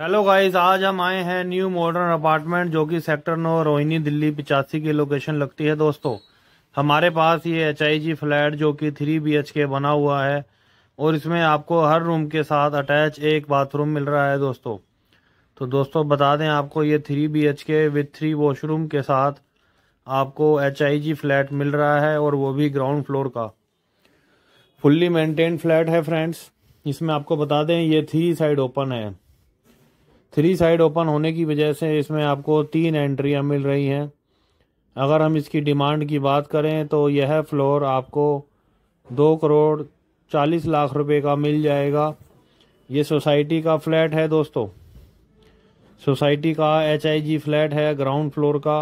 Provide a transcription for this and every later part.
hello guys आज हम आए हैं न्यू मॉडर्न अपार्टमेंट जो कि सेक्टर नौ रोहिणी दिल्ली पिचासी की लोकेशन लगती है दोस्तों हमारे पास ये एच आई फ्लैट जो कि थ्री बी के बना हुआ है और इसमें आपको हर रूम के साथ अटैच एक बाथरूम मिल रहा है दोस्तों तो दोस्तों बता दें आपको ये three B H K with three washroom के साथ आपको एच आई फ्लैट मिल रहा है और वो भी ग्राउंड फ्लोर का फुल्ली मेनटेन फ्लैट है फ्रेंड्स इसमें आपको बता दें ये थ्री साइड ओपन है थ्री साइड ओपन होने की वजह से इसमें आपको तीन एंट्रियाँ मिल रही हैं अगर हम इसकी डिमांड की बात करें तो यह फ्लोर आपको दो करोड़ चालीस लाख रुपए का मिल जाएगा ये सोसाइटी का फ्लैट है दोस्तों सोसाइटी का एच फ्लैट है ग्राउंड फ्लोर का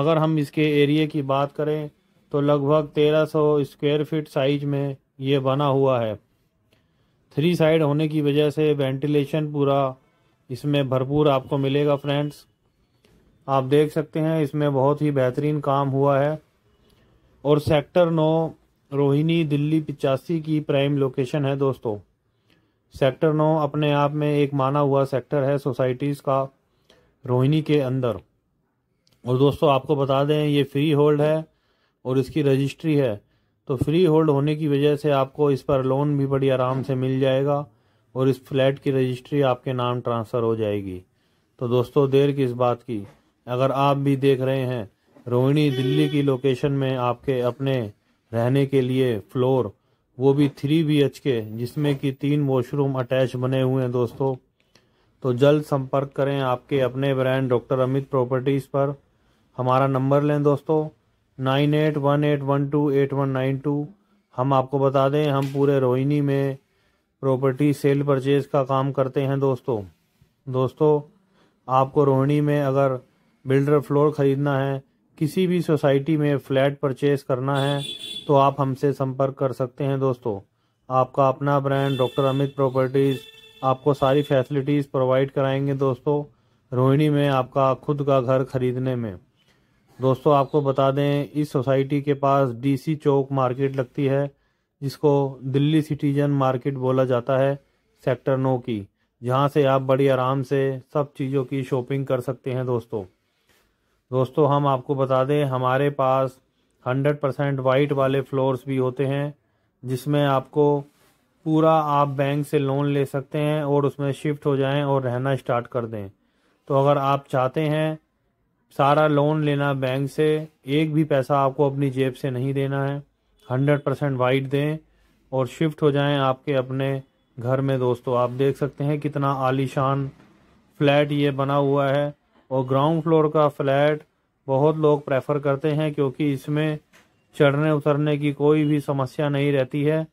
अगर हम इसके एरिए की बात करें तो लगभग तेरह सौ स्क्वेयर फिट साइज में ये बना हुआ है थ्री साइड होने की वजह से वेंटिलेशन पूरा इसमें भरपूर आपको मिलेगा फ्रेंड्स आप देख सकते हैं इसमें बहुत ही बेहतरीन काम हुआ है और सेक्टर नौ रोहिणी दिल्ली पिचासी की प्राइम लोकेशन है दोस्तों सेक्टर नौ अपने आप में एक माना हुआ सेक्टर है सोसाइटीज़ का रोहिणी के अंदर और दोस्तों आपको बता दें ये फ्री होल्ड है और इसकी रजिस्ट्री है तो फ्री होल्ड होने की वजह से आपको इस पर लोन भी बड़ी आराम से मिल जाएगा और इस फ्लैट की रजिस्ट्री आपके नाम ट्रांसफ़र हो जाएगी तो दोस्तों देर किस बात की अगर आप भी देख रहे हैं रोहिणी दिल्ली की लोकेशन में आपके अपने रहने के लिए फ्लोर वो भी थ्री बी एच के जिसमें कि तीन वॉशरूम अटैच बने हुए हैं दोस्तों तो जल्द संपर्क करें आपके अपने ब्रांड डॉक्टर अमित प्रॉपर्टीज़ पर हमारा नंबर लें दोस्तों nine eight one eight one two eight one nine two हम आपको बता दें हम पूरे रोहिणी में प्रॉपर्टी सेल परचेज का काम करते हैं दोस्तों दोस्तों आपको रोहिणी में अगर बिल्डर फ्लोर ख़रीदना है किसी भी सोसाइटी में फ्लैट परचेज करना है तो आप हमसे संपर्क कर सकते हैं दोस्तों आपका अपना ब्रांड डॉक्टर अमित प्रॉपर्टीज़ आपको सारी फैसिलिटीज़ प्रोवाइड कराएंगे दोस्तों रोहिणी में आपका खुद का घर खरीदने में दोस्तों आपको बता दें इस सोसाइटी के पास डीसी चौक मार्केट लगती है जिसको दिल्ली सिटीजन मार्केट बोला जाता है सेक्टर नौ की जहाँ से आप बड़ी आराम से सब चीज़ों की शॉपिंग कर सकते हैं दोस्तों दोस्तों हम आपको बता दें हमारे पास हंड्रेड परसेंट वाइट वाले फ्लोर्स भी होते हैं जिसमें आपको पूरा आप बैंक से लोन ले सकते हैं और उसमें शिफ्ट हो जाएं और रहना स्टार्ट कर दें तो अगर आप चाहते हैं सारा लोन लेना बैंक से एक भी पैसा आपको अपनी जेब से नहीं देना है हंड्रेड परसेंट वाइट दें और शिफ्ट हो जाएं आपके अपने घर में दोस्तों आप देख सकते हैं कितना आलीशान फ्लैट ये बना हुआ है और ग्राउंड फ्लोर का फ्लैट बहुत लोग प्रेफर करते हैं क्योंकि इसमें चढ़ने उतरने की कोई भी समस्या नहीं रहती है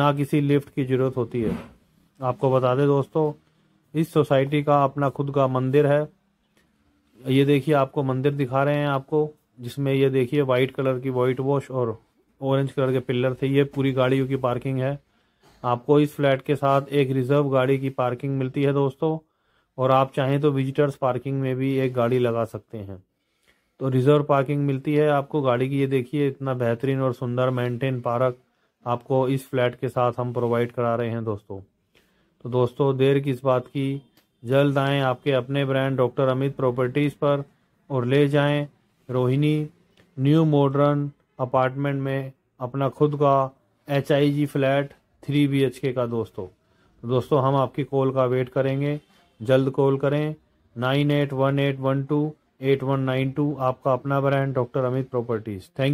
ना किसी लिफ्ट की ज़रूरत होती है आपको बता दें दोस्तों इस सोसाइटी का अपना खुद का मंदिर है ये देखिए आपको मंदिर दिखा रहे हैं आपको जिसमें ये देखिए वाइट कलर की वाइट वॉश और ऑरेंज कलर के पिलर थे ये पूरी गाड़ियों की पार्किंग है आपको इस फ्लैट के साथ एक रिजर्व गाड़ी की पार्किंग मिलती है दोस्तों और आप चाहें तो विजिटर्स पार्किंग में भी एक गाड़ी लगा सकते हैं तो रिजर्व पार्किंग मिलती है आपको गाड़ी की ये देखिए इतना बेहतरीन और सुंदर मेंटेन पार्क आपको इस फ्लैट के साथ हम प्रोवाइड करा रहे हैं दोस्तों तो दोस्तों देर किस बात की जल्द आए आपके अपने ब्रांड डॉक्टर अमित प्रॉपर्टीज़ पर और ले जाएं रोहिणी न्यू मॉडर्न अपार्टमेंट में अपना खुद का H I G flat three B H K का दोस्तों तो दोस्तों हम आपकी कॉल का वेट करेंगे जल्द कॉल करें nine eight one eight one two eight one nine two आपका अपना brand doctor Amit properties thank